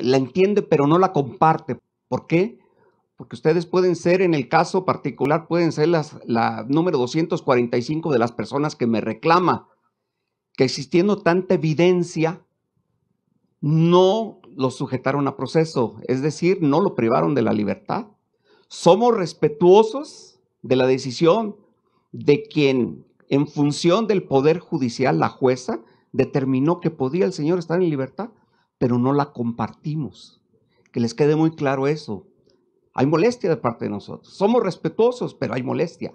la entiende pero no la comparte. ¿Por qué? Porque ustedes pueden ser, en el caso particular, pueden ser las, la número 245 de las personas que me reclama que existiendo tanta evidencia, no lo sujetaron a proceso, es decir, no lo privaron de la libertad. Somos respetuosos de la decisión de quien, en función del Poder Judicial, la jueza, determinó que podía el señor estar en libertad pero no la compartimos. Que les quede muy claro eso. Hay molestia de parte de nosotros. Somos respetuosos, pero hay molestia.